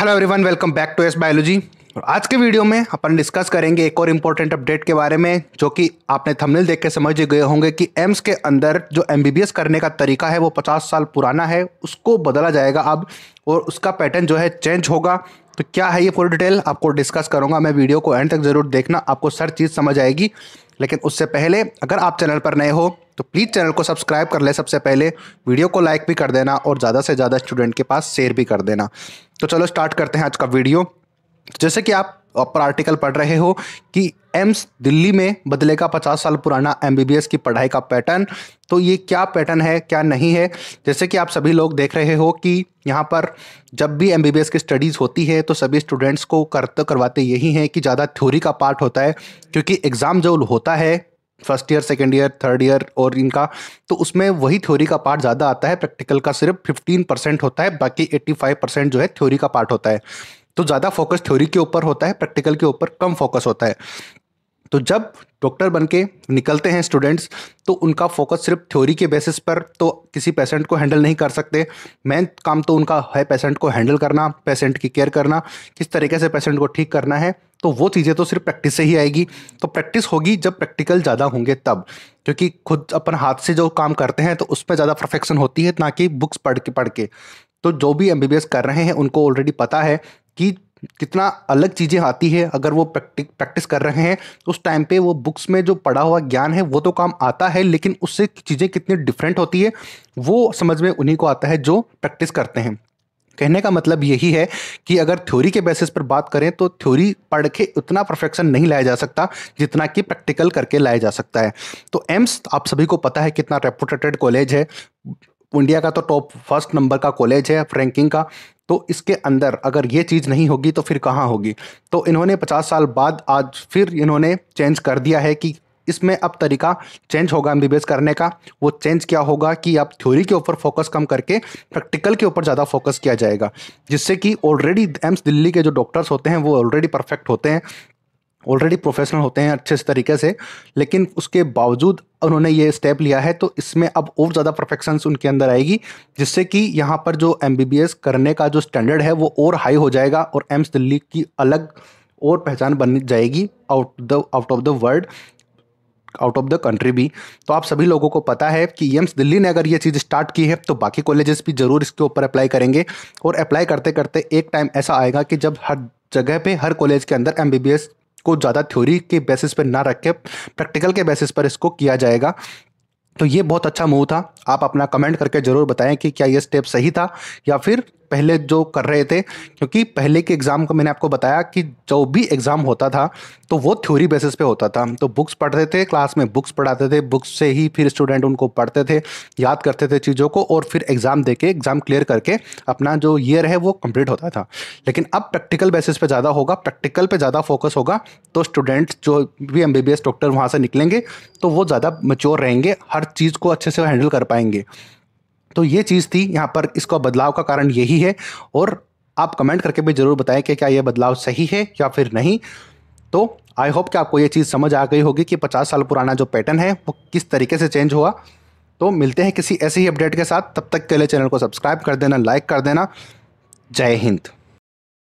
hello everyone welcome back to ace biology और आज के वीडियो में अपन डिस्कस करेंगे एक और इम्पोर्टेंट अपडेट के बारे में जो कि आपने थंबनेल देख के समझ गए होंगे कि एम्स के अंदर जो एम करने का तरीका है वो 50 साल पुराना है उसको बदला जाएगा अब और उसका पैटर्न जो है चेंज होगा तो क्या है ये फुल डिटेल आपको डिस्कस करूँगा मैं वीडियो को एंड तक ज़रूर देखना आपको सर चीज़ समझ आएगी लेकिन उससे पहले अगर आप चैनल पर नए हो तो प्लीज़ चैनल को सब्सक्राइब कर ले सबसे पहले वीडियो को लाइक भी कर देना और ज़्यादा से ज़्यादा स्टूडेंट के पास शेयर भी कर देना तो चलो स्टार्ट करते हैं आज का वीडियो जैसे कि आप अपर आर्टिकल पढ़ रहे हो कि एम्स दिल्ली में बदलेगा 50 साल पुराना एमबीबीएस की पढ़ाई का पैटर्न तो ये क्या पैटर्न है क्या नहीं है जैसे कि आप सभी लोग देख रहे हो कि यहाँ पर जब भी एमबीबीएस की स्टडीज़ होती है तो सभी स्टूडेंट्स को करते करवाते यही हैं कि ज़्यादा थ्योरी का पार्ट होता है क्योंकि एग्ज़ाम जो होता है first year second year third year और इनका तो उसमें वही थ्योरी का पार्ट ज़्यादा आता है प्रैक्टिकल का सिर्फ फिफ्टीन परसेंट होता है बाकी एट्टी फाइव परसेंट जो है थ्योरी का पार्ट होता है तो ज़्यादा फोकस थ्योरी के ऊपर होता है प्रैक्टिकल के ऊपर कम फोकस होता है तो जब डॉक्टर बन के निकलते हैं स्टूडेंट्स तो उनका फोकस सिर्फ थ्योरी के बेसिस पर तो किसी पेशेंट को हैंडल नहीं कर सकते मेन काम तो उनका है पेशेंट को हैंडल करना पेशेंट की केयर करना किस तरीके से पेशेंट को ठीक करना है तो वो चीज़ें तो सिर्फ प्रैक्टिस से ही आएगी तो प्रैक्टिस होगी जब प्रैक्टिकल ज़्यादा होंगे तब क्योंकि खुद अपन हाथ से जो काम करते हैं तो उसमें ज़्यादा परफेक्शन होती है ना कि बुक्स पढ़ के पढ़ के तो जो भी एम कर रहे हैं उनको ऑलरेडी पता है कि कितना अलग चीज़ें आती है अगर वो प्रैक्टिक प्रैक्टिस कर रहे हैं तो उस टाइम पे वो बुक्स में जो पढ़ा हुआ ज्ञान है वो तो काम आता है लेकिन उससे चीज़ें कितनी डिफरेंट होती है वो समझ में उन्हीं को आता है जो प्रैक्टिस करते हैं कहने का मतलब यही है कि अगर थ्योरी के बेसिस पर बात करें तो थ्योरी पढ़ के उतना परफेक्शन नहीं लाया जा सकता जितना कि प्रैक्टिकल करके लाया जा सकता है तो एम्स आप सभी को पता है कितना रेपुटेटेड कॉलेज है इंडिया का तो टॉप फर्स्ट नंबर का कॉलेज है रैंकिंग का तो इसके अंदर अगर ये चीज़ नहीं होगी तो फिर कहाँ होगी तो इन्होंने पचास साल बाद आज फिर इन्होंने चेंज कर दिया है कि इसमें अब तरीका चेंज होगा एम करने का वो चेंज क्या होगा कि अब थ्योरी के ऊपर फोकस कम करके प्रैक्टिकल के ऊपर ज़्यादा फोकस किया जाएगा जिससे कि ऑलरेडी एम्स दिल्ली के जो डॉक्टर्स होते हैं वो ऑलरेडी परफेक्ट होते हैं ऑलरेडी प्रोफेशनल होते हैं अच्छे तरीके से लेकिन उसके बावजूद उन्होंने ये स्टेप लिया है तो इसमें अब और ज़्यादा परफेक्शंस उनके अंदर आएगी जिससे कि यहाँ पर जो एम करने का जो स्टैंडर्ड है वो और हाई हो जाएगा और एम्स दिल्ली की अलग और पहचान बन जाएगी out the out of the world out of the country भी तो आप सभी लोगों को पता है कि एम्स दिल्ली ने अगर ये चीज़ स्टार्ट की है तो बाकी कॉलेजेस भी ज़रूर इसके ऊपर अप्लाई करेंगे और अप्लाई करते करते एक टाइम ऐसा आएगा कि जब हर जगह पे हर कॉलेज के अंदर एम को ज़्यादा थ्योरी के बेसिस पर ना रख के प्रैक्टिकल के बेसिस पर इसको किया जाएगा तो ये बहुत अच्छा मूव था आप अपना कमेंट करके ज़रूर बताएं कि क्या ये स्टेप सही था या फिर पहले जो कर रहे थे क्योंकि पहले के एग्ज़ाम को मैंने आपको बताया कि जो भी एग्ज़ाम होता था तो वो थ्योरी बेसिस पे होता था तो बुक्स पढ़ते थे क्लास में बुक्स पढ़ाते थे बुक्स से ही फिर स्टूडेंट उनको पढ़ते थे याद करते थे चीज़ों को और फिर एग्ज़ाम दे के एग्ज़ाम क्लियर करके अपना जो ईयर है वो कम्प्लीट होता था लेकिन अब प्रैक्टिकल बेसिस पे ज़्यादा होगा प्रैक्टिकल पर ज़्यादा फोकस होगा तो स्टूडेंट जो भी एम डॉक्टर वहाँ से निकलेंगे तो वो ज़्यादा मच्योर रहेंगे हर चीज़ को अच्छे से हैंडल कर पाएंगे तो ये चीज़ थी यहाँ पर इसका बदलाव का कारण यही है और आप कमेंट करके भी ज़रूर बताएं कि क्या ये बदलाव सही है या फिर नहीं तो आई होप कि आपको ये चीज़ समझ आ गई होगी कि 50 साल पुराना जो पैटर्न है वो किस तरीके से चेंज हुआ तो मिलते हैं किसी ऐसे ही अपडेट के साथ तब तक के लिए चैनल को सब्सक्राइब कर देना लाइक कर देना जय हिंद